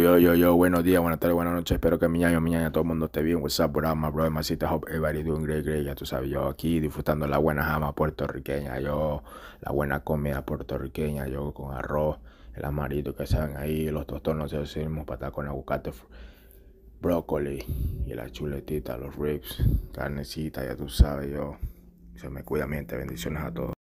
Yo, yo, yo, buenos días, buenas tardes, buenas noches. Espero que mi ñaña, mi todo el mundo esté bien. What's up, bro? My brother, my sister, everybody doing great, great. Ya tú sabes, yo aquí disfrutando la buena jama puertorriqueña, yo, la buena comida puertorriqueña, yo con arroz, el amarito que saben ahí, los tostones, nos para estar con aguacate, brócoli y la chuletita, los ribs, carnecita, ya tú sabes, yo. Se me cuida, miente, bendiciones a todos.